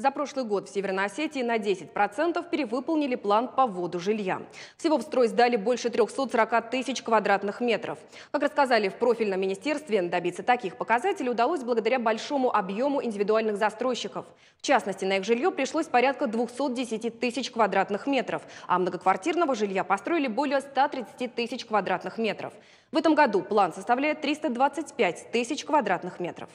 За прошлый год в Северной Осетии на 10% перевыполнили план по вводу жилья. Всего в строй сдали больше 340 тысяч квадратных метров. Как рассказали в профильном министерстве, добиться таких показателей удалось благодаря большому объему индивидуальных застройщиков. В частности, на их жилье пришлось порядка 210 тысяч квадратных метров, а многоквартирного жилья построили более 130 тысяч квадратных метров. В этом году план составляет 325 тысяч квадратных метров.